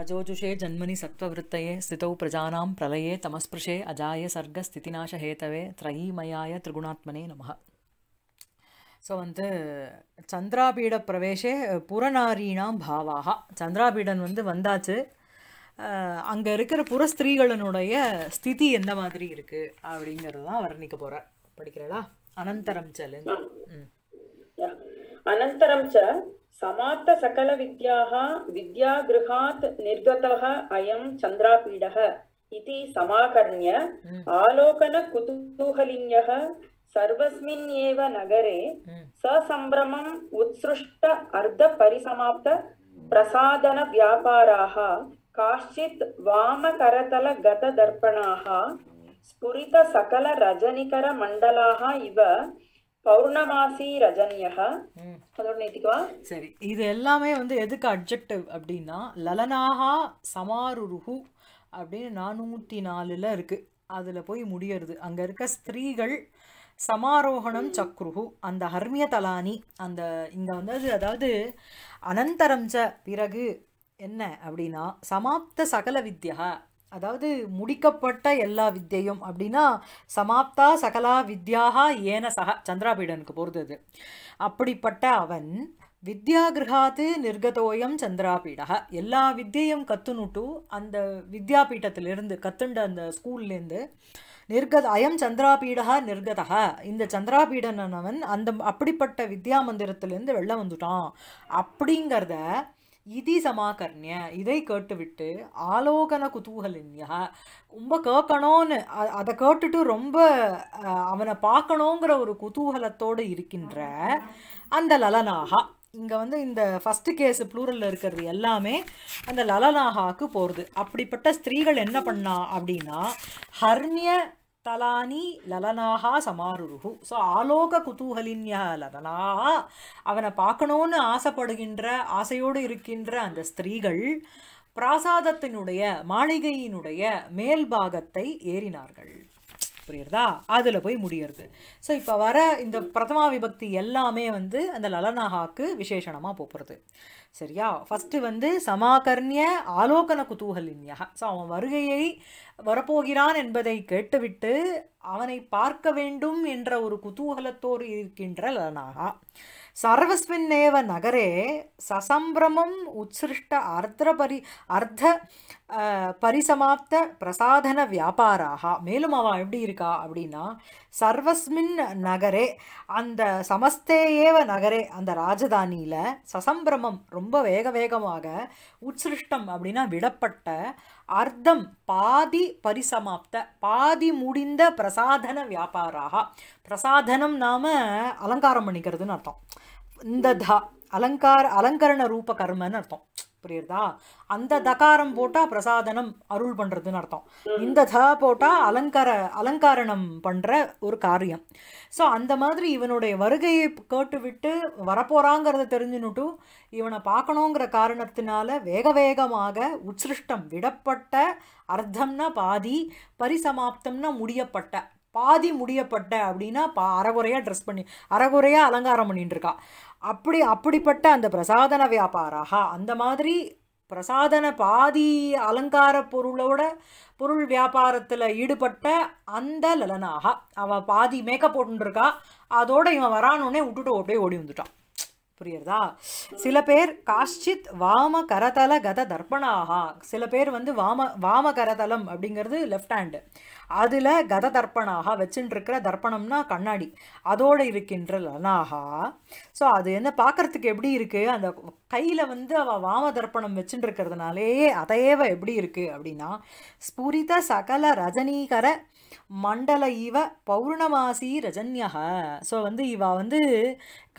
ரஜோஜுஷே रजोजुषे जन्मनि பிரஜானாம் பிரலயே தமஸ்பிருஷே அஜாய சர்க்க अजाय ஹேதவே त्रयीमयाय திரிகுணாத்மனே நம ஸோ வந்து சந்திராபீட பிரவேஷே புறநாரீனாம் பாவாக சந்திராபீடன் வந்து வந்தாச்சு அங்கே இருக்கிற புற ஸ்திரீகளினுடைய ஸ்திதி எந்த மாதிரி இருக்குது அப்படிங்கிறது தான் வர்ணிக்க போகிற படிக்கிறதா அனந்தரம் சலுங்க அனந்தரம் ச சமாப்த சகல வித்யாக வித்யா கிருஹாத் நிர்கதः அயம் சந்திராபீடः इति समाकर्ण्य आलोकनकुतूहलिन्यः सर्वस्मिन्नेव नगरे ससम्भ्रमम् उत्सृष्ट अर्धपरिसमाप्त प्रसादनव्यापाराः काश्चित् वामकरतलगतदर्पणाः स्फुरितसकलरजनिकरमण्डलाः इव பௌர்ணமாசி ரஜன்யகா அதோட நேத்திக்குவா சரி இது எல்லாமே வந்து எதுக்கு அப்ஜெக்டிவ் அப்படின்னா லலனாகா சமாருருகு அப்படின்னு நானூத்தி நாலுல இருக்கு அதுல போய் முடியறது அங்க இருக்க ஸ்திரீகள் சமாரோகணம் சக்ருகு அந்த ஹர்மிய தலானி அந்த இங்க வந்து அதாவது அனந்தரம்ச பிறகு என்ன அப்படின்னா சமாப்த சகல வித்யா அதாவது முடிக்கப்பட்ட எல்லா வித்தியையும் அப்படின்னா சமாப்தா சகலா வித்யாக ஏன சக சந்திராபீடனுக்கு பொறுத்தது அப்படிப்பட்ட அவன் வித்யா கிரகாத்து நிர்கதோயம் சந்திராபீடா எல்லா வித்தியையும் கத்துனுட்டு அந்த வித்யாபீட்டத்திலிருந்து கத்துண்ட அந்த ஸ்கூல்லேருந்து நிர்கத அயம் சந்திராபீடா நிர்கதா இந்த சந்திராபீடனவன் அந்த அப்படிப்பட்ட வித்யா மந்திரத்திலேருந்து வெளில வந்துட்டான் அப்படிங்கிறத இதி சமாகர்ணிய இதை கேட்டுவிட்டு ஆலோகன குதூகலின்யா ரொம்ப கேட்கணும்னு அதை கேட்டுட்டு ரொம்ப அவனை பார்க்கணுங்கிற ஒரு குதூகலத்தோடு இருக்கின்ற அந்த லலனாகா இங்கே வந்து இந்த ஃபஸ்ட்டு கேஸ் ப்ளூரலில் இருக்கிறது எல்லாமே அந்த லலனாகாவுக்கு போகிறது அப்படிப்பட்ட ஸ்திரீகள் என்ன பண்ணா அப்படின்னா ஹர்ணிய தலானி லலனாக சமாருருகு ஸோ ஆலோக குதூகலின்யா லலனாக அவனை பார்க்கணும்னு ஆசைப்படுகின்ற ஆசையோடு இருக்கின்ற அந்த ஸ்திரீகள் பிராசாதத்தினுடைய மாளிகையினுடைய மேல் பாகத்தை ஏறினார்கள் புரியுறதா அதில் போய் முடியறது ஸோ இப்போ வர இந்த பிரதமா விபக்தி எல்லாமே வந்து அந்த லலனாகாக்கு விசேஷணமாக போகிறது சரியா ஃபஸ்ட்டு வந்து சமாகர்ணிய ஆலோகன குதூகலின்யா ஸோ அவன் வருகையை வரப்போகிறான் என்பதை கேட்டுவிட்டு அவனை பார்க்க வேண்டும் என்ற ஒரு குதூகலத்தோடு இருக்கின்ற லனாகா நகரே சசம்பிரமம் உச்சிருஷ்ட उत्सृष्ट பரி அர்த்த பரிசமாப்த பிரசாதன வியாபாராக மேலும் அவன் எப்படி இருக்கா அப்படின்னா சர்வஸ்மின் நகரே அந்த சமஸ்தேயேவ நகரே அந்த ராஜதானியில் சசம்பிரமம் ரொம்ப வேக வேகமாக உத்சிருஷ்டம் அப்படின்னா விடப்பட்ட அர்த்தம் பாதி பரிசமாப்த பாதி முடிந்த பிரசாதன வியாபாராக பிரசாதனம் நாம் அலங்காரம் பண்ணிக்கிறதுன்னு அர்த்தம் இந்த தா அலங்கார அலங்கரண ரூப கர்மன்னு அர்த்தம் புரியுறதா அந்த தகாரம் போட்டா பிரசாதனம் அருள் பண்றதுன்னு அர்த்தம் இந்த த போட்டா அலங்கார அலங்காரணம் பண்ற ஒரு காரியம் ஸோ அந்த மாதிரி இவனுடைய வருகையை கேட்டுவிட்டு வரப்போறாங்கிறத தெரிஞ்சுனுட்டு இவனை பார்க்கணுங்கிற காரணத்தினால வேக வேகமாக உச்சிருஷ்டம் விடப்பட்ட அர்த்தம்னா பாதி பரிசமாப்தம்னா முடியப்பட்ட பாதி முடியப்பட்ட அப்படின்னா பா அறகுறையாக ட்ரெஸ் பண்ணி அறகுறையாக அலங்காரம் பண்ணிட்டு இருக்கா அப்படி அப்படிப்பட்ட அந்த பிரசாதன வியாபாராக அந்த மாதிரி பிரசாதன பாதி அலங்கார பொருளோட பொருள் வியாபாரத்தில் ஈடுபட்ட அந்த லலனாக அவன் பாதி மேக்கப் போட்டுருக்கா அதோடு இவன் வரானோடனே விட்டுட்டு ஓட்டே ஓடி வந்துட்டான் புரியுறதா சில பேர் காஷ்டித் வாம கரதல கத தர்ப்பணாகா சில பேர் வந்து வாம வாம கரதலம் அப்படிங்கிறது லெஃப்ட் ஹேண்டு அதில் கத தர்ப்பணாக வச்சுட்டு இருக்கிற தர்ப்பணம்னா கண்ணாடி அதோடு இருக்கின்ற லனாகா ஸோ அது என்ன பார்க்குறதுக்கு எப்படி இருக்குது அந்த கையில் வந்து அவள் வாம தர்ப்பணம் வச்சுட்டு இருக்கிறதுனாலேயே அதையேவ எப்படி இருக்குது அப்படின்னா ஸ்புரித சகல ரஜனீகர மண்டல இவ பௌர்ணமாசி ரஜன்யக ஸோ வந்து இவ வந்து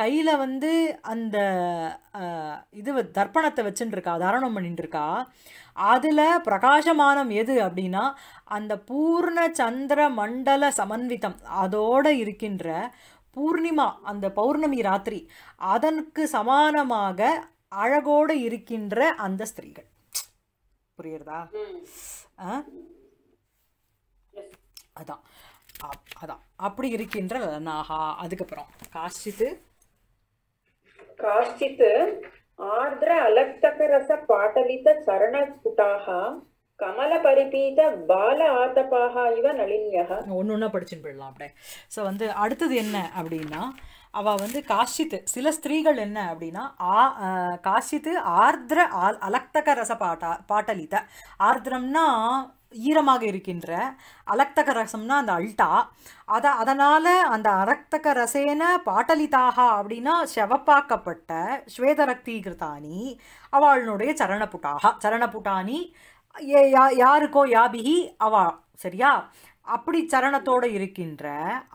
கையில் வந்து அந்த இது தர்ப்பணத்தை வச்சுட்டுருக்கா தாரணம் இருக்கா அதில் பிரகாசமானம் எது அப்படின்னா அந்த பூர்ண சந்திர மண்டல சமன்விதம் அதோடு இருக்கின்ற பூர்ணிமா அந்த பௌர்ணமி ராத்திரி அதனுக்கு சமானமாக அழகோடு இருக்கின்ற அந்த ஸ்திரீகள் புரியுறதா அதான் அதான் அப்படி இருக்கின்ற நாகா அதுக்கப்புறம் காஷித்து காஷித்து ஆர்திர அலத்தகரச பாட்டலித சரணஸ்புட்டாக கமல பரிபீத பால ஆத்தபாக இவ நளின்யக ஒன்று ஒன்றா படிச்சுன்னு போயிடலாம் அப்படியே ஸோ வந்து அடுத்தது என்ன அப்படின்னா அவ வந்து காஷித்து சில ஸ்திரீகள் என்ன அப்படின்னா ஆ காஷித்து ஆர்திர அலக்தக ரச பாட்டா பாட்டலித ஆர்திரம்னா ஈரமாக இருக்கின்ற அலக்தக ரசம்னா அந்த அல்டா அதை அதனால் அந்த அரக்தக ரசேன பாட்டலிதாகா அப்படின்னா செவப்பாக்கப்பட்ட ஸ்வேதரக்திகிருதானி அவளுடைய ஏ சரணபுட்டானி யாருக்கோ யாபிகி அவா சரியா அப்படி சரணத்தோடு இருக்கின்ற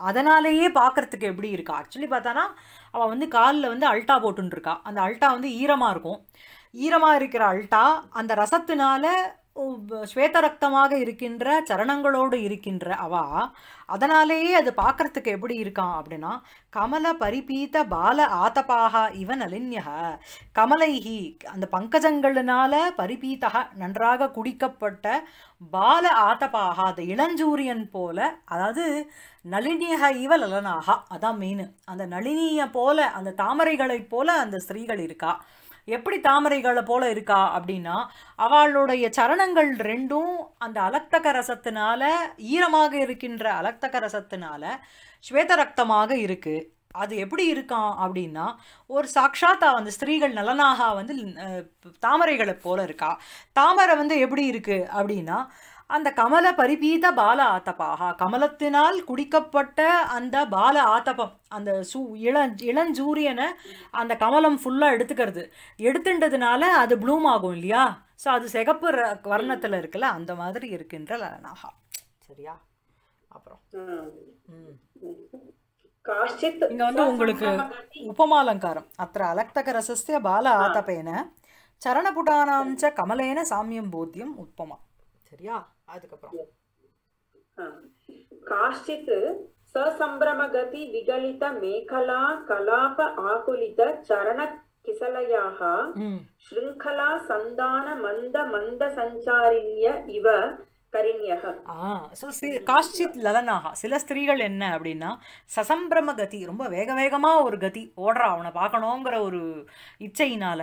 அதனாலேயே பார்க்குறதுக்கு எப்படி இருக்கா ஆக்சுவலி பார்த்தானா அவள் வந்து காலில் வந்து அல்ட்டா போட்டுருக்கா அந்த அல்ட்டா வந்து ஈரமாக இருக்கும் ஈரமாக இருக்கிற அல்ட்டா அந்த ரசத்தினால ஸ்வேத ரத்தமாக இருக்கின்ற சரணங்களோடு இருக்கின்ற அவா அதனாலேயே அது பார்க்கறதுக்கு எப்படி இருக்கான் அப்படின்னா கமல பரிபீத பால ஆதபாகா இவன் அலின்யக கமலைஹி அந்த பங்கஜங்களினால பரிபீதக நன்றாக குடிக்கப்பட்ட பால ஆதபாகா அந்த இளஞ்சூரியன் போல அதாவது நளினியக இவ லலனாகா அதான் மெயின் அந்த நளினியை போல அந்த தாமரைகளைப் போல அந்த ஸ்திரீகள் இருக்கா எப்படி தாமரைகளை போல இருக்கா அப்படின்னா அவளுடைய சரணங்கள் ரெண்டும் அந்த அலக்தக ரசத்தினால ஈரமாக இருக்கின்ற அலக்தக ரசத்தினால ஸ்வேத ரத்தமாக இருக்குது அது எப்படி இருக்கான் அப்படின்னா ஒரு சாக்ஷாத்தா வந்து ஸ்திரீகள் நலனாக வந்து தாமரைகளை போல இருக்கா தாமரை வந்து எப்படி இருக்குது அப்படின்னா அந்த கமல பரிபீத பால ஆத்தபாக கமலத்தினால் குடிக்கப்பட்ட அந்த பால ஆத்தபம் அந்த சூ இளம் இளஞ்சூரியனை அந்த கமலம் ஃபுல்லாக எடுத்துக்கிறது எடுத்துட்டதுனால அது ப்ளூம் ஆகும் இல்லையா ஸோ அது சிகப்பு வர்ணத்தில் இருக்குல்ல அந்த மாதிரி இருக்கின்ற லலனாகா சரியா அப்புறம் இங்க வந்து உங்களுக்கு உபமாலங்காரம் அத்த அலக்தக ரசஸ்ய பால ஆத்தபேன சரணபுட்டானாம் ச கமலேன சாமியம் போத்தியம் உப்பமா சரியா அதுக்கப்புறம் காஷ்டித் சசம்பிரம கதி விகலித மேகலா கலாப ஆகுலித சரண கிசலையாக சந்தான மந்த மந்த சஞ்சாரிணிய இவ சில ஸ்திரீகள் என்ன அப்படின்னா சசம்பிரம கதி ரொம்ப வேக வேகமாக ஒரு கதி ஓடுறா அவனை பார்க்கணுங்கிற ஒரு இச்சையினால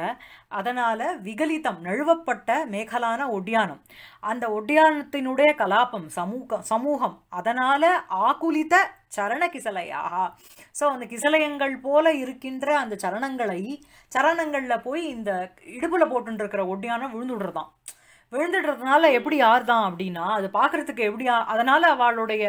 அதனால் விகலிதம் நழுவப்பட்ட மேகலான ஒட்டியானம் அந்த ஒட்டியானத்தினுடைய கலாபம் சமூகம் சமூகம் அதனால் ஆகுலித சரண கிசலையாக ஸோ அந்த கிசலயங்கள் போல இருக்கின்ற அந்த சரணங்களை சரணங்களில் போய் இந்த இடுப்பில் போட்டுருக்கிற ஒட்டியானம் விழுந்துடுறதான் விழுந்துடுறதுனால எப்படி யார் தான் அப்படின்னா அது பார்க்குறதுக்கு எப்படி அதனால் அவளுடைய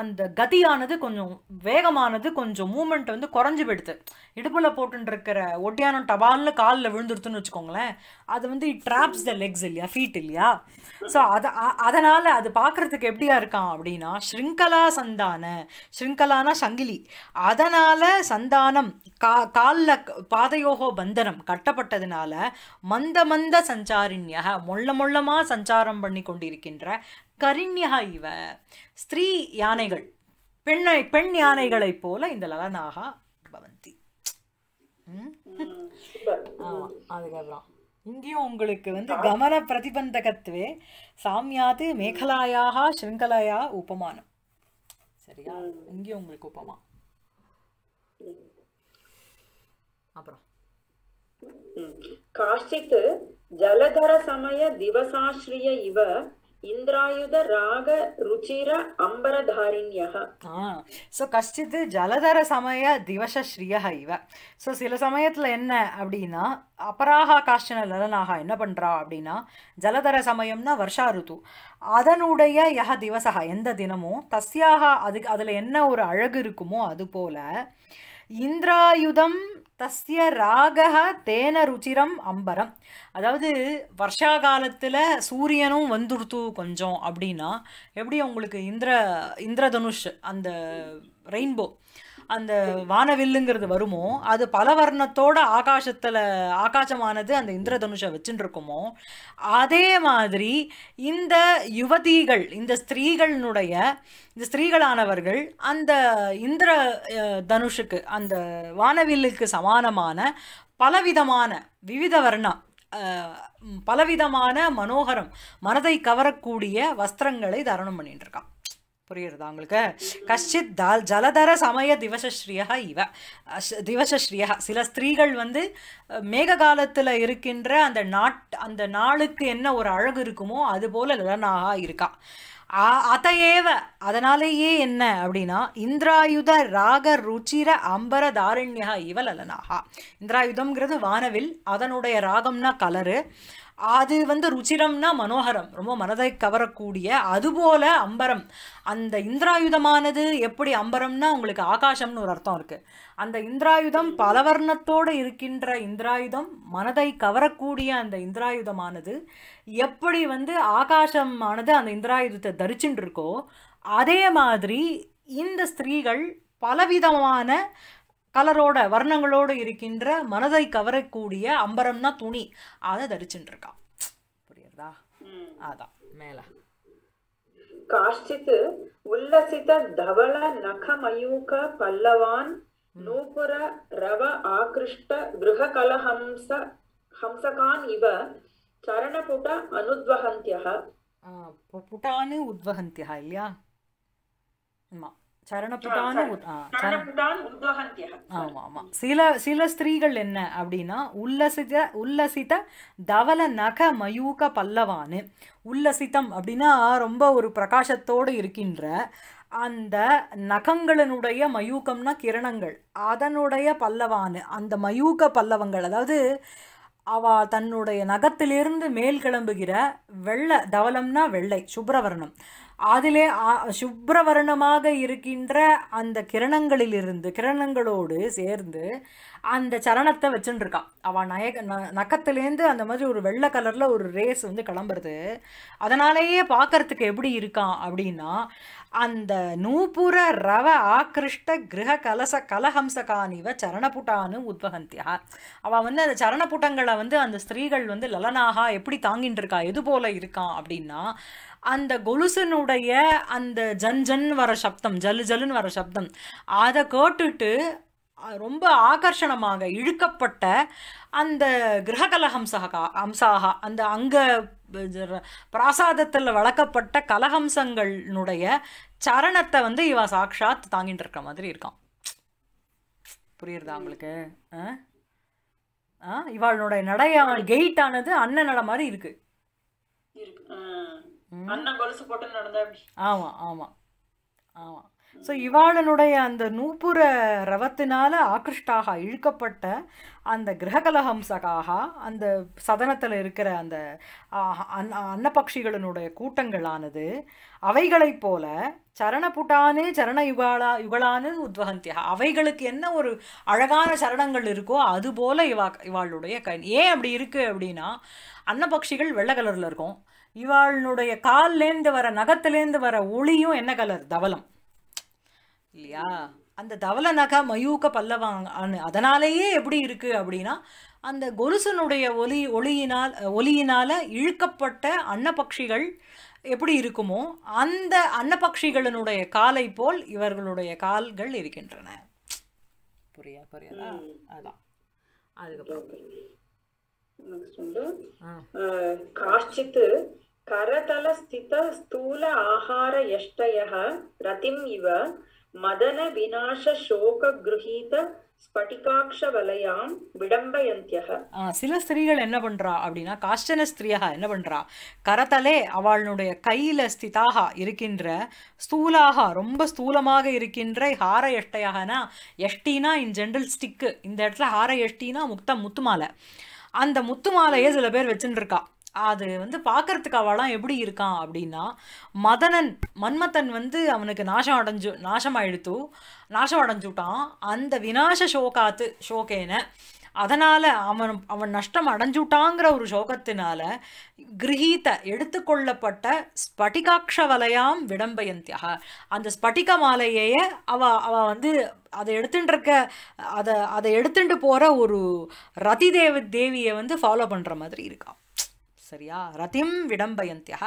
அந்த கதியானது கொஞ்சம் வேகமானது கொஞ்சம் மூமெண்ட் வந்து குறைஞ்சி போயிடுது இடுப்பில் போட்டுருக்கிற ஒட்டியானம் டபால்னு காலில் விழுந்துருத்துன்னு வச்சுக்கோங்களேன் அது வந்து ட்ராப்ஸ் த லெக்ஸ் இல்லையா ஃபீட் இல்லையா ஸோ அதை அதனால் அது பார்க்குறதுக்கு எப்படியா இருக்கான் அப்படின்னா ஸ்ரிங்கலா சந்தான ஸ்ரிங்கலானா சங்கிலி அதனால் சந்தானம் கா காலில் பாதையோகோ பந்தனம் கட்டப்பட்டதுனால மந்த மந்த சஞ்சாரின்யாக மொள்ள மொள்ள வேகமாக சஞ்சாரம் பண்ணி கொண்டிருக்கின்ற கரிண்யா இவ ஸ்திரீ யானைகள் பெண்ணை பெண் யானைகளைப் போல இந்த லலனாகா பவந்தி அதுக்கப்புறம் இங்கேயும் உங்களுக்கு வந்து கமன பிரதிபந்தகத்துவே சாமியாது மேகலாயாக சிருங்கலாயா உபமானம் சரியா இங்கேயும் உங்களுக்கு உபமா அப்புறம் காஷித்து ಜಲಧರ ಸಮಯ ದಿವಸಾಶ್ರಿಯ ಇವ ಇಂದ್ರಾಯುಧ ರಾಗ ರುಚಿರ ಅಂಬರಧಾರಿಣ್ಯ ஸோ கஷ்டித்து ஜலதர சமய திவச ஸ்ரீயா இவ ஸோ சில சமயத்தில் என்ன அப்படின்னா அபராகா காஷ்டன லலனாக என்ன பண்றா அப்படின்னா ஜலதர சமயம்னா வருஷா ருத்து அதனுடைய யஹ திவசகா எந்த தினமோ தஸ்யாக அதுக்கு அதில் என்ன ஒரு அழகு இருக்குமோ அது போல இந்திராயுதம் தஸ்ய ராக தேன ருச்சிரம் அம்பரம் அதாவது வருஷா காலத்தில் சூரியனும் வந்துடுத்து கொஞ்சம் அப்படின்னா எப்படி அவங்களுக்கு இந்திர இந்திரதனுஷ் அந்த ரெயின்போ அந்த வானவில்லுங்கிறது வருமோ அது பல வர்ணத்தோட ஆகாசத்தில் ஆகாசமானது அந்த இந்திரதனுஷை வச்சுட்டு இருக்குமோ அதே மாதிரி இந்த யுவதிகள் இந்த ஸ்திரீகளினுடைய இந்த ஸ்திரீகளானவர்கள் அந்த இந்திர தனுஷுக்கு அந்த வானவில்லுக்கு சமானமான பலவிதமான விவித வர்ணம் பலவிதமான மனோகரம் மனதை கவரக்கூடிய வஸ்திரங்களை தருணம் பண்ணிட்டு இருக்கான் புரியுறதா உங்களுக்கு கஷ்டித் தால் ஜலதர சமய திவசஸ்ரீயா இவ திவசஸ்ரீயா சில ஸ்திரீகள் வந்து மேக காலத்தில் இருக்கின்ற அந்த நாட் அந்த நாளுக்கு என்ன ஒரு அழகு இருக்குமோ அது போல லலனாக இருக்கா அதையேவ அதனாலேயே என்ன அப்படின்னா இந்திராயுத ராக ருச்சிர அம்பர தாரண்யா இவ லலனாகா இந்திராயுதம்ங்கிறது வானவில் அதனுடைய ராகம்னா கலரு அது வந்து ருச்சிரம்னா மனோகரம் ரொம்ப மனதை கவரக்கூடிய அதுபோல அம்பரம் அந்த இந்திராயுதமானது எப்படி அம்பரம்னா உங்களுக்கு ஆகாசம்னு ஒரு அர்த்தம் இருக்குது அந்த இந்திராயுதம் பலவர்ணத்தோடு இருக்கின்ற இந்திராயுதம் மனதை கவரக்கூடிய அந்த இந்திராயுதமானது எப்படி வந்து ஆகாசமானது அந்த இந்திராயுதத்தை தரிச்சுட்டு இருக்கோ அதே மாதிரி இந்த ஸ்திரீகள் பலவிதமான கலரோட வர்ணங்களோடு இருக்கின்ற மனதை கவரக்கூடிய அம்பரம்னா துணி அதை தரிச்சுட்டு இருக்கா புரியுறதா அதான் மேல காஷ்டித்து உல்லசித தவள நக மயூக பல்லவான் நூபுர ரவ ஆகிருஷ்ட கிருஹ கலஹம்ச ஹம்சகான் இவ சரணபுட அனுத்வகந்தியா புட்டானு உத்வகந்தியா இல்லையா ஆமாம் சில சில ஸ்திரீகள் என்ன அப்படின்னா உல்லசித உல்லசித தவல நக மயூக பல்லவான்னு உல்லசித்தம் அப்படின்னா ரொம்ப ஒரு பிரகாசத்தோடு இருக்கின்ற அந்த நகங்களினுடைய மயூக்கம்னா கிரணங்கள் அதனுடைய பல்லவானு அந்த மயூக பல்லவங்கள் அதாவது அவ தன்னுடைய நகத்திலிருந்து மேல் கிளம்புகிற வெள்ளை தவலம்னா வெள்ளை சுப்ரவர்ணம் அதிலே சுப்ரவர்ணமாக இருக்கின்ற அந்த கிரணங்களிலிருந்து கிரணங்களோடு சேர்ந்து அந்த சரணத்தை வச்சுட்டுருக்கான் அவன் நயக ந நக்கத்துலேருந்து அந்த மாதிரி ஒரு வெள்ளை கலரில் ஒரு ரேஸ் வந்து கிளம்புறது அதனாலேயே பார்க்கறதுக்கு எப்படி இருக்கான் அப்படின்னா அந்த நூபுர ரவ ஆக்ரிஷ்ட கிரக கலச கலஹம்சகானிவ சரணபுட்டானு உத்வகந்தியா அவன் வந்து அந்த சரணபுட்டங்களை வந்து அந்த ஸ்திரீகள் வந்து லலனாக எப்படி தாங்கிட்டு இருக்கா எது போல இருக்கான் அப்படின்னா அந்த கொலுசனுடைய அந்த ஜன் ஜன் வர சப்தம் ஜல்லு ஜல்லுன்னு வர சப்தம் அதை கேட்டுட்டு ரொம்ப ஆகர்ஷணமாக இழுக்கப்பட்ட அந்த கிரககல ஹம்சகா ஹம்சாகா அந்த அங்கே பிராசாதத்தில் வளர்க்கப்பட்ட கலஹம்சங்களுடைய சரணத்தை வந்து இவா சாக்ஷாத் தாங்கிட்டு இருக்கிற மாதிரி இருக்கான் புரியுறதா அவங்களுக்கு ஆ நடையான கெயிட் கெயிட்டானது அண்ணன் நட மாதிரி இருக்குது அண்ணன் கொலுசு போட்டு நடந்தா ஆமா ஆமா ஆமா ஸோ இவாளனுடைய அந்த நூப்புற ரவத்தினால ஆக்ருஷ்டாக இழுக்கப்பட்ட அந்த கிரககலஹம்சகாக அந்த சதனத்தில் இருக்கிற அந்த அன்னபக்ஷிகளினுடைய கூட்டங்களானது அவைகளைப் போல சரணபுட்டானே சரண யுகாலா யுகளானு உத்வகந்தியா அவைகளுக்கு என்ன ஒரு அழகான சரணங்கள் இருக்கோ அது போல இவா இவாளுடைய கண் ஏன் அப்படி இருக்குது அப்படின்னா அன்னபக்ஷிகள் வெள்ளை கலரில் இருக்கும் இவாளுடைய கால்லேருந்து வர நகத்துலேருந்து வர ஒளியும் என்ன கலர் தவலம் இல்லையா அந்த தவல நகை மயூக்க பல்லவாங்க அதனாலேயே எப்படி இருக்குது அப்படின்னா அந்த கொலுசனுடைய ஒலி ஒளியினால் ஒலியினால் இழுக்கப்பட்ட அன்னபக்ஷிகள் எப்படி இருக்குமோ அந்த அன்னபக்ஷிகளினுடைய காலை போல் இவர்களுடைய கால்கள் இருக்கின்றன புரியா புரியா அதான் அதுக்கப்புறம் ஸ்தித ஸ்தூல करतलस्थित स्थूल आहार यष्टयः रतिम् इव சில ஸ்திரீகள் என்ன பண்றா அப்படின்னா காஷ்டன ஸ்திரியா என்ன பண்றா கரத்தலே அவளுடைய கையில ஸ்திதாக இருக்கின்ற ஸ்தூலாக ரொம்ப ஸ்தூலமாக இருக்கின்ற ஹார எஷ்டையாகனா எஷ்டினா இன் ஜென்ரல் ஸ்டிக்கு இந்த இடத்துல ஹார எஷ்டினா முக்த முத்துமாலை அந்த முத்துமாலையே சில பேர் வச்சுட்டு இருக்கா அது வந்து பார்க்கறதுக்கு அவளாம் எப்படி இருக்கான் அப்படின்னா மதனன் மன்மதன் வந்து அவனுக்கு நாசம் அடைஞ்சு நாசம் அழுத்து நாசம் அடைஞ்சுட்டான் அந்த வினாச ஷோகாத்து ஷோகேன அதனால் அவன் அவன் நஷ்டம் அடைஞ்சுட்டாங்கிற ஒரு சோகத்தினால கிரகீத்த எடுத்துக்கொள்ளப்பட்ட ஸ்பட்டிகாட்ச வலையாம் விடம்பயந்தியாக அந்த ஸ்பட்டிக மாலையே அவ அவ வந்து அதை எடுத்துட்டுருக்க அதை அதை எடுத்துட்டு போகிற ஒரு ரதி தேவ தேவியை வந்து ஃபாலோ பண்ணுற மாதிரி இருக்கான் சரியா ரதிம் விடம்பயந்தியா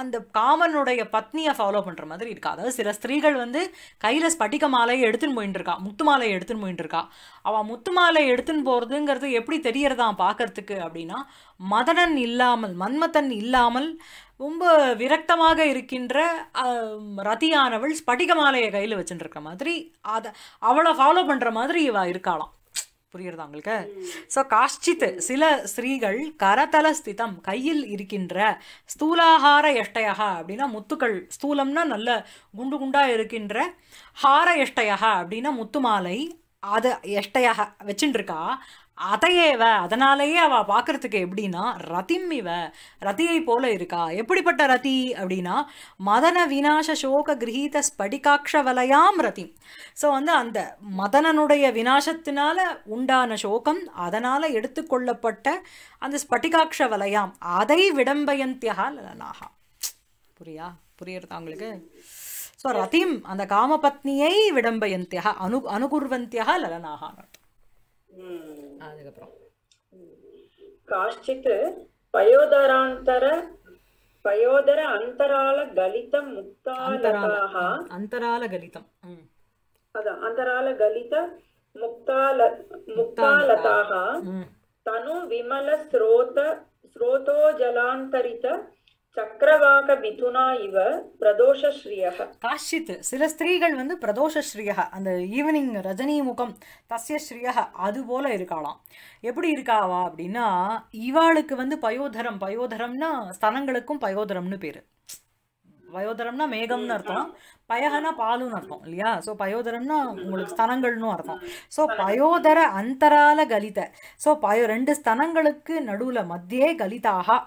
அந்த காமனுடைய பத்னியை ஃபாலோ பண்ணுற மாதிரி இருக்கா அதாவது சில ஸ்திரீகள் வந்து கையில் ஸ்பட்டிக மாலையை எடுத்துன்னு போயின்னு இருக்கா முத்து மாலையை எடுத்துன்னு போயின்னு இருக்கா அவள் முத்து மாலை எடுத்துன்னு போகிறதுங்கிறது எப்படி தெரியறதா பார்க்கறதுக்கு அப்படின்னா மதனன் இல்லாமல் மன்மதன் இல்லாமல் ரொம்ப விரக்தமாக இருக்கின்ற ரதியானவள் ஸ்படிக மாலையை கையில் வச்சுட்டு இருக்க மாதிரி அதை அவளை ஃபாலோ பண்ணுற மாதிரி இவள் இருக்காளாம் புரியுறதா உங்களுக்கு ஸோ காஷ்டித் சில ஸ்ரீகள் கரதல ஸ்திதம் கையில் இருக்கின்ற ஸ்தூலாகார எஷ்டயா அப்படின்னா முத்துக்கள் ஸ்தூலம்னா நல்ல குண்டு குண்டாக இருக்கின்ற ஹார எஷ்டயா அப்படின்னா முத்து மாலை அதை எஷ்டையாக வச்சுட்டுருக்கா அதையேவ அதனாலேயே அவ பார்க்கறதுக்கு எப்படின்னா ரதிம் இவ ரதியை போல இருக்கா எப்படிப்பட்ட ரதி அப்படின்னா மதன வினாச சோக கிரகீத ஸ்படிகாட்ச வலையாம் ரதி ஸோ வந்து அந்த மதனனுடைய வினாசத்தினால உண்டான சோகம் அதனால் எடுத்துக்கொள்ளப்பட்ட அந்த ஸ்படிகாட்ச வலையாம் அதை விடம்பயந்தியா லலனாகா புரியா புரியுறது உங்களுக்கு ஸோ ரதிம் அந்த காமபத்னியை விடம்பயந்தியா அனு அனுகுர்வந்தியா லலனாகான் அதுக்கப்புறம் காஷ்டித் பயோதராந்தர பயோதர அந்தரால கலிதம் முக்தாலகாக அந்தரால கலிதம் அதான் அந்தரால கலித முக்தால முக்தாலதாக தனு விமல ஸ்ரோத ஸ்ரோதோஜலாந்தரித சக்கரவாக மிதுனா இவ பிரதோஷஸ்ரீயக காஷித் சில ஸ்திரீகள் வந்து பிரதோஷஸ்ரீயக அந்த ஈவினிங் ரஜினி முகம் தசிய ஸ்ரீயக அது போல இருக்காளாம் எப்படி இருக்காவா அப்படின்னா இவாளுக்கு வந்து பயோதரம் பயோதரம்னா ஸ்தனங்களுக்கும் பயோதரம்னு பேரு வயோதரம்னா மேகம்னு அர்த்தம் பயகனா பாலுன்னு அர்த்தம் இல்லையா ஸோ பயோதரம்னா உங்களுக்கு ஸ்தனங்கள்னு அர்த்தம் ஸோ பயோதர அந்தரால கலித ஸோ பயோ ரெண்டு ஸ்தனங்களுக்கு நடுவில் மத்தியே கலிதாக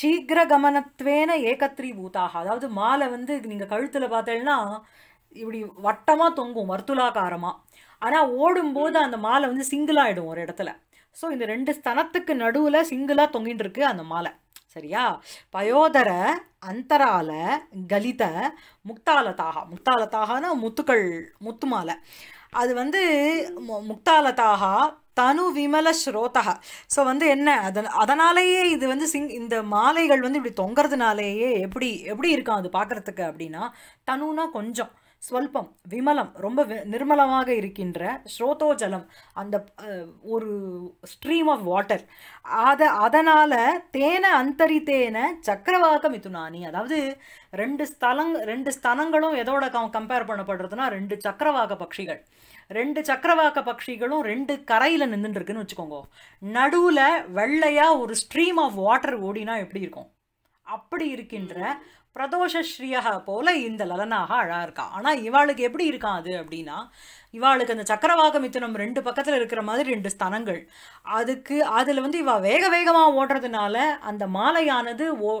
சீக்கிர கமனத்வேன ஏகத்ரி பூதாக அதாவது மாலை வந்து நீங்கள் கழுத்தில் பார்த்தேன்னா இப்படி வட்டமாக தொங்கும் வர்த்துலாக்காரமாக ஆனால் ஓடும்போது அந்த மாலை வந்து சிங்கிளாகிடும் ஒரு இடத்துல ஸோ இந்த ரெண்டு ஸ்தனத்துக்கு நடுவில் சிங்கிளாக தொங்கிட்டு இருக்கு அந்த மாலை சரியா பயோதர அந்தரால கலித முக்தாலதாக முக்தாலதாகனா முத்துக்கள் முத்து அது வந்து முக்தாலதாக தனு விமல ஸ்ரோதக ஸோ வந்து என்ன அதன் அதனாலேயே இது வந்து சிங் இந்த மாலைகள் வந்து இப்படி தொங்குறதுனாலேயே எப்படி எப்படி இருக்கும் அது பார்க்குறதுக்கு அப்படின்னா தனுனா கொஞ்சம் ஸ்வல்பம் விமலம் ரொம்ப நிர்மலமாக இருக்கின்ற ஸ்ரோதோஜலம் அந்த ஒரு ஸ்ட்ரீம் ஆஃப் வாட்டர் அதை அதனால் தேன அந்தரித்தேன சக்கரவாக மிதுனானி அதாவது ரெண்டு ஸ்தலங் ரெண்டு ஸ்தனங்களும் எதோட கம்பேர் பண்ணப்படுறதுனா ரெண்டு சக்கரவாக பட்சிகள் ரெண்டு சக்கரவாக்க பட்சிகளும் ரெண்டு கரையில் நின்றுட்டுருக்குன்னு வச்சுக்கோங்க நடுவில் வெள்ளையாக ஒரு ஸ்ட்ரீம் ஆஃப் வாட்டர் ஓடினா எப்படி இருக்கும் அப்படி இருக்கின்ற பிரதோஷஸ்ரீயா போல இந்த லலனாக அழா இருக்கான் ஆனால் இவாளுக்கு எப்படி இருக்கான் அது அப்படின்னா இவாளுக்கு அந்த சக்கரவாக மித்தனம் ரெண்டு பக்கத்தில் இருக்கிற மாதிரி ரெண்டு ஸ்தனங்கள் அதுக்கு அதில் வந்து இவள் வேக வேகமாக ஓடுறதுனால அந்த மாலையானது ஒ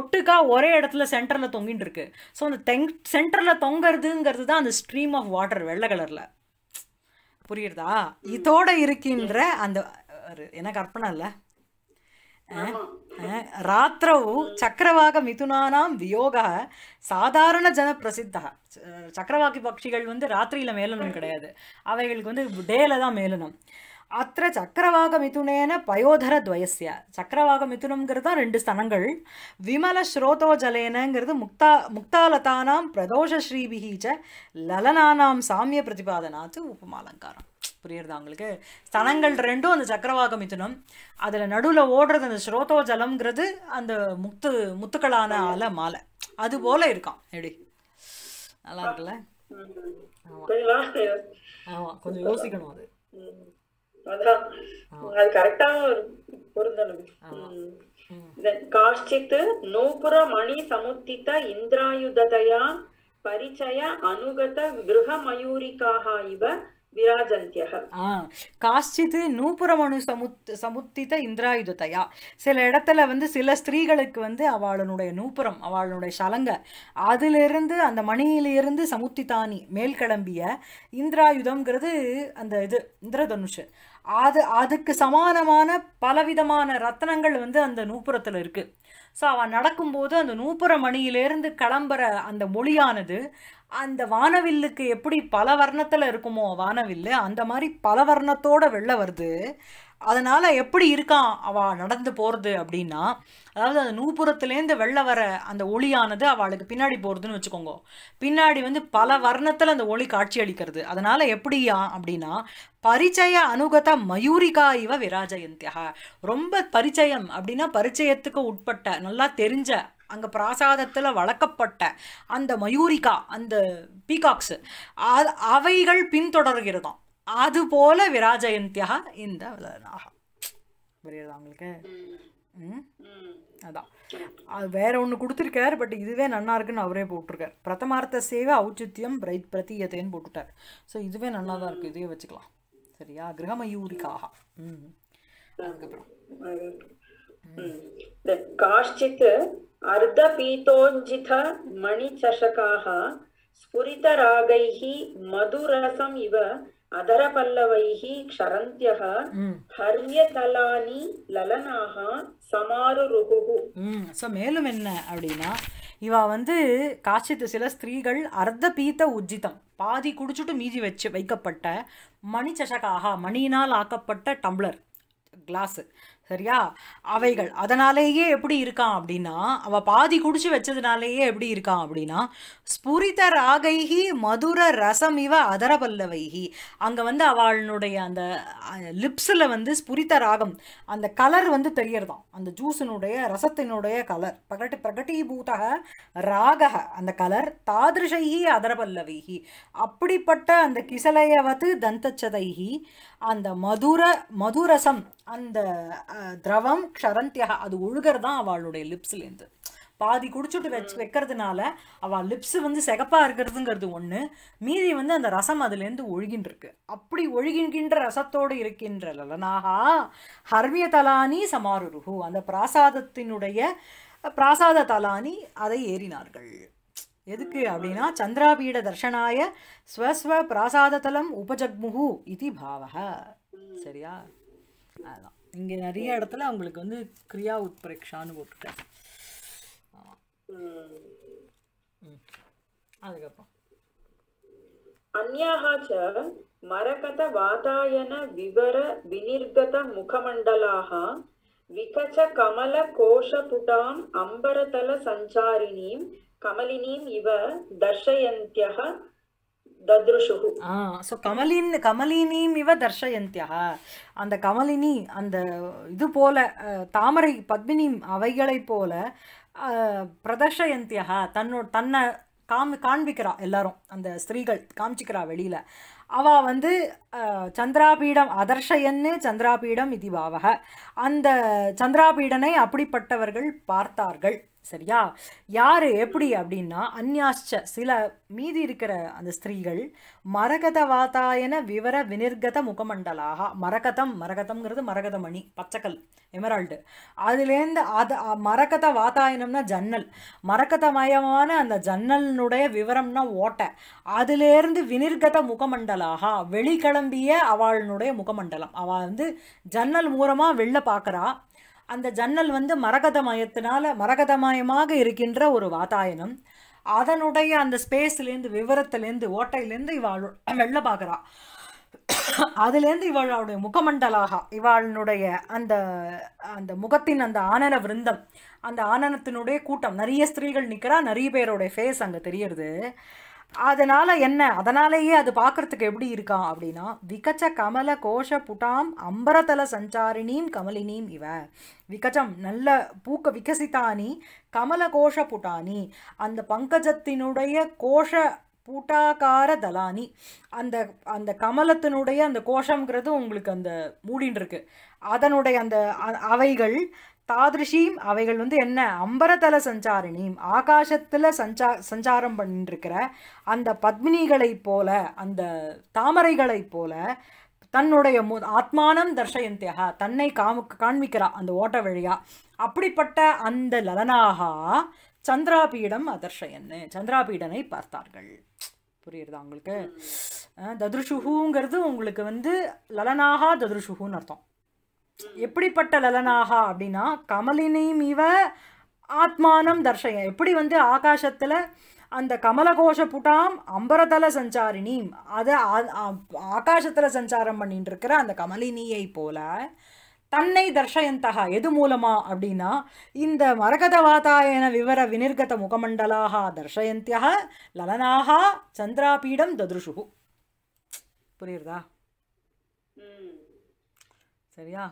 ஒட்டுக்கா ஒரே இடத்துல சென்டரில் தொங்கின்னு இருக்கு ஸோ அந்த தெங் சென்டரில் தொங்கிறதுங்கிறது தான் அந்த ஸ்ட்ரீம் ஆஃப் வாட்டர் வெள்ளை கலரில் புரியுறதா இதோட இருக்கின்ற அந்த ஒரு அர்ப்பணம் இல்லை రాత్రౌ சக்கரவாக மிதுனானாம் வியோகா சாதாரண ஜனப்பிரசித்தா சக்கரவாக்கி பக்ஷிகள் வந்து ராத்திரியில் மேலனம் கிடையாது அவைகளுக்கு வந்து டேல தான் மேலனம் அத்த சக்கரவாகமிதுனேன பயோதரத்வயசிய சக்கரவாகமிதுனம்ங்கிறது தான் ரெண்டு ஸ்தனங்கள் விமல ஸ்ரோதோஜலேனங்கிறது முக்தா முக்தாலதானாம் பிரதோஷ ஸ்ரீபிகிச்ச லலனானாம் சாமிய பிரதிபாதனாத்து உப்புமாலங்காரம் புரியுறதா அவங்களுக்கு ஸ்தனங்கள் ரெண்டும் அந்த சக்கரவாகமிதுனம் அதில் நடுவில் ஓடுறது அந்த ஸ்ரோதோ அந்த முத்து முத்துக்களான அல மாலை அது போல இருக்கான் எப்படி நல்லா இருக்குல்ல ஆமாம் ஆமாம் கொஞ்சம் யோசிக்கணும் அது அதான் அது கரெக்டா பொருந்தணும் காஷ்டித் நூபுர மணி சமுத்தித இந்திராயுததயா பரிச்சய அனுகத கிரகமயூரிக்காக இவ காஷ்டித்து நூபுரமணு சமுத் சமுத்தித இந்திராயுதத்தையா சில இடத்துல வந்து சில ஸ்திரீகளுக்கு வந்து அவளுடைய நூபுரம் அவளுடைய சலங்க அதிலிருந்து அந்த மணியிலிருந்து சமுத்திதானி மேல் கிளம்பிய இந்திராயுதம்ங்கிறது அந்த இது இந்திரதனுஷ் அது அதுக்கு சமானமான பலவிதமான ரத்தனங்கள் வந்து அந்த நூப்புறத்தில் இருக்குது ஸோ அவன் நடக்கும்போது அந்த நூப்புற மணியிலேருந்து கிளம்புற அந்த மொழியானது அந்த வானவில்லுக்கு எப்படி பல வர்ணத்தில் இருக்குமோ வானவில்லு அந்த மாதிரி பல வர்ணத்தோட வெளில வருது அதனால் எப்படி இருக்கான் அவள் நடந்து போகிறது அப்படின்னா அதாவது அந்த நூபுறத்துலேருந்து வெளில வர அந்த ஒளியானது அவளுக்கு பின்னாடி போகிறதுன்னு வச்சுக்கோங்க பின்னாடி வந்து பல வர்ணத்தில் அந்த ஒளி காட்சி அளிக்கிறது அதனால் எப்படியா அப்படின்னா பரிச்சய அனுகத மயூரிகா இவ விராஜயந்தியா ரொம்ப பரிச்சயம் அப்படின்னா பரிச்சயத்துக்கு உட்பட்ட நல்லா தெரிஞ்ச அங்கே பிராசாதத்தில் வளர்க்கப்பட்ட அந்த மயூரிகா அந்த பீகாக்ஸு அவைகள் பின்தொடர்கிறதாம் அதுபோல விராஜயந்தியா இந்த நாகா புரியுதா உங்களுக்கு அதான் வேற ஒன்று கொடுத்துருக்கார் பட் இதுவே நல்லா இருக்குன்னு அவரே போட்டிருக்கார் பிரதமார்த்த சேவை ஔச்சித்யம் பிரை பிரதீயத்தைன்னு போட்டுட்டார் ஸோ இதுவே நல்லா தான் இருக்குது இதுவே வச்சுக்கலாம் சரியா கிரகமயூரிக்காக ம் அதுக்கப்புறம் காஷ்டித் அர்த்த பீதோஞ்சித மணி ஸ்புரித ராகைஹி மதுரசம் இவ अधरपल्लवैः क्षरन्त्यः हर्यतलानि லலனாக சமாருருகுகு ஸோ மேலும் என்ன அப்படின்னா இவா வந்து காசித்து சில ஸ்திரீகள் அர்த்த பீத்த உஜ்ஜிதம் பாதி குடிச்சுட்டு மீதி வச்சு வைக்கப்பட்ட மணி மணியினால் ஆக்கப்பட்ட டம்ளர் கிளாஸு சரியா அவைகள் அதனாலேயே எப்படி இருக்கான் அப்படின்னா அவள் பாதி குடிச்சு வச்சதுனாலேயே எப்படி இருக்கான் அப்படின்னா ஸ்புரித ராகைகி மதுர ரசம் இவ அதர பல்லவைகி அங்கே வந்து அவளுடைய அந்த லிப்ஸில் வந்து ஸ்புரித ராகம் அந்த கலர் வந்து தெரியறதான் அந்த ஜூஸினுடைய ரசத்தினுடைய கலர் பிரகட்டி பிரகட்டீபூதக ராகக அந்த கலர் தாதிருஷைகி அதர பல்லவைகி அப்படிப்பட்ட அந்த கிசலையவது தந்தச்சதைகி அந்த மதுர மதுரசம் அந்த திரவம் க்ஷரந்தியாக அது ஒழுகிறதான் அவளுடைய லிப்ஸ்லேருந்து பாதி குடிச்சுட்டு வச்சு வைக்கிறதுனால அவள் லிப்ஸ் வந்து செகப்பாக இருக்கிறதுங்கிறது ஒன்று மீதி வந்து அந்த ரசம் அதுலேருந்து ஒழுகின்றிருக்கு அப்படி ஒழுகின்ற ரசத்தோடு இருக்கின்ற லலனாகா ஹர்மிய தலானி சமாருருகு அந்த பிராசாதத்தினுடைய பிராசாத தலானி அதை ஏறினார்கள் எதுக்கு அப்படின்னா சந்திராபீட தர்ஷனாய ஸ்வஸ்வ தலம் உபஜக்முகு இது பாவக சரியா அதான் இங்கே நிறைய இடத்துல அவங்களுக்கு வந்து கிரியா உட்பிரேக்ஷான்னு போட்டுட்டேன் அதுக்கப்புறம் விவர வினிர்கத அம்பரதல சஞ்சாரிணீம் கமலினீம் இவ தர்ஷயந்தியக ஆ ஸோ கமலின் கமலினீம் இவ தர்ஷயந்தியா அந்த கமலினி அந்த இது போல தாமரை பத்மினி அவைகளை போல பிரதர்ஷயந்தியா தன்னோட தன்னை காமி காண்பிக்கிறா எல்லாரும் அந்த ஸ்திரீகள் காமிச்சிக்கிறா வெளியில் அவ வந்து சந்திராபீடம் அதர்ஷயன்னு சந்திராபீடம் இது அந்த சந்திராபீடனை அப்படிப்பட்டவர்கள் பார்த்தார்கள் சரியா யார் எப்படி அப்படின்னா அந்யாஷ்ட சில மீதி இருக்கிற அந்த ஸ்திரீகள் மரகத வாத்தாயன விவர வினிர்கத முகமண்டலாக மரகதம் மரகதம்ங்கிறது மரகதமணி பச்சைக்கல் எமரால்டு அதுலேருந்து அது மரகத வாத்தாயனம்னா ஜன்னல் மரகதமயமான அந்த ஜன்னலினுடைய விவரம்னா ஓட்டை அதுலேருந்து வினிர்கத முகமண்டலாக வெளிக்கிளம்பிய அவளுடைய முகமண்டலம் அவள் வந்து ஜன்னல் மூலமாக வெளில பார்க்குறா அந்த ஜன்னல் வந்து மரகதமயத்தினால மரகதமயமாக இருக்கின்ற ஒரு வாதாயனம் அதனுடைய அந்த ஸ்பேஸ்லேருந்து விவரத்துலேருந்து ஓட்டையிலேருந்து இவாள் வெளில பார்க்குறா அதுலேருந்து இவளுடைய முகமண்டலாகா இவாளுடைய அந்த அந்த முகத்தின் அந்த ஆனன விருந்தம் அந்த ஆனனத்தினுடைய கூட்டம் நிறைய ஸ்திரீகள் நிற்கிறா நிறைய பேருடைய ஃபேஸ் அங்கே தெரியுது அதனால் என்ன அதனாலேயே அது பார்க்கறதுக்கு எப்படி இருக்கான் அப்படின்னா விகச்ச கமல கோஷ புட்டாம் அம்பரதல சஞ்சாரினீம் கமலினீம் இவ விகச்சம் நல்ல பூக்க விகசித்தானி கமல கோஷ புட்டானி அந்த பங்கஜத்தினுடைய கோஷ பூட்டாக்கார தலானி அந்த அந்த கமலத்தினுடைய அந்த கோஷங்கிறது உங்களுக்கு அந்த மூடின்னு இருக்கு அதனுடைய அந்த அவைகள் தாதிருஷீம் அவைகள் வந்து என்ன அம்பரதல சஞ்சாரிணியும் ஆகாசத்தில் சஞ்சா சஞ்சாரம் பண்ணிருக்கிற அந்த பத்மினிகளைப் போல அந்த தாமரைகளைப் போல தன்னுடைய மு ஆத்மானம் தர்ஷயந்தியா தன்னை காமு காண்பிக்கிறா அந்த ஓட்ட வழியா அப்படிப்பட்ட அந்த லலனாக சந்திராபீடம் அதர்ஷயன்னு சந்திராபீடனை பார்த்தார்கள் புரியுறதா உங்களுக்கு ததுருஷுகுங்கிறது உங்களுக்கு வந்து லலனாகா ததுருஷுகுன்னு அர்த்தம் எப்படிப்பட்ட லலனாகா அப்படின்னா கமலினையும் இவ ஆத்மானம் தர்ஷய எப்படி வந்து ஆகாசத்தில் அந்த கமலகோஷ புட்டாம் அம்பரதல சஞ்சாரினீம் அதை ஆகாசத்தில் சஞ்சாரம் பண்ணிட்டு இருக்கிற அந்த கமலினியை போல தன்னை தர்ஷயந்தகா எது மூலமா அப்படின்னா இந்த மரகத வாதாயன விவர வினிர்கத முகமண்டலாக தர்ஷயந்தியா லலனாக சந்திராபீடம் ததுஷு புரியுறதா சரியா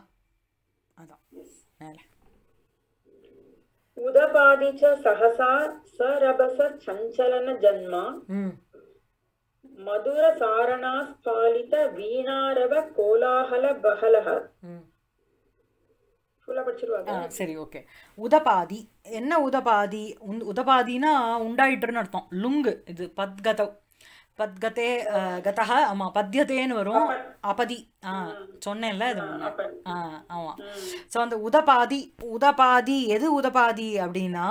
उदपादि च सहसा सरबस चञ्चलन जन्म मधुर सारणास्फालित வீணாரவ கோலாகல பகலஹ சரி ஓகே உதபாதி என்ன உதபாதி உதபாதினா உண்டாயிட்டுன்னு அர்த்தம் லுங்கு இது பத்கதவ் பத்கதே கதா ஆமா பத்தியதேன்னு வரும் அபதி ஆ சொன்னேன்ல அது ஒன்று ஆ ஆமாம் ஸோ அந்த உதபாதி உதபாதி எது உதபாதி அப்படின்னா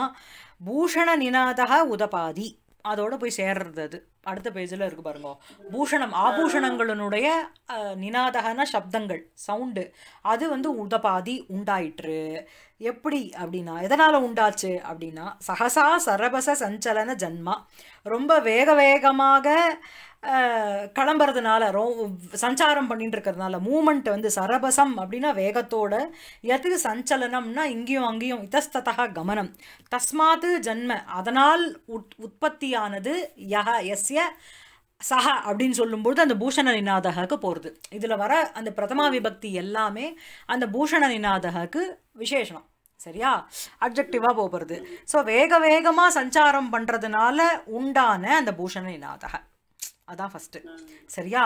பூஷண நினாதா உதபாதி அதோடு போய் சேர்றது அது அடுத்த பேஜில் இருக்குது பாருங்க பூஷணம் ஆபூஷணங்களினுடைய நினாதகன சப்தங்கள் சவுண்டு அது வந்து உதபாதி உண்டாயிற்று எப்படி அப்படின்னா எதனால் உண்டாச்சு அப்படின்னா சகசா சரபச சஞ்சலன ஜன்மா ரொம்ப வேக வேகமாக கிளம்புறதுனால ரொ சஞ்சாரம் பண்ணிட்டு இருக்கிறதுனால மூமெண்ட் வந்து சரபசம் அப்படின்னா வேகத்தோட எதுக்கு சஞ்சலனம்னா இங்கேயும் அங்கேயும் இதஸ்ததா கமனம் தஸ்மாத்து ஜன்ம அதனால் உட் உற்பத்தியானது யஹ எஸ்ய சஹ அப்படின்னு சொல்லும்பொழுது அந்த பூஷண நிநாதகக்கு போகிறது இதில் வர அந்த பிரதமா விபக்தி எல்லாமே அந்த பூஷண நிநாதகக்கு விசேஷம் சரியா அப்ஜெக்டிவாக போகிறது ஸோ வேக வேகமாக சஞ்சாரம் பண்ணுறதுனால உண்டான அந்த பூஷண நிநாதக அதான் ஃபஸ்ட்டு சரியா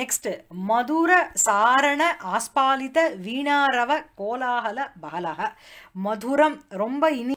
நெக்ஸ்ட் மதுர சாரண ஆஸ்பாலித வீணாரவ கோலாகல பகலக மதுரம் ரொம்ப இனி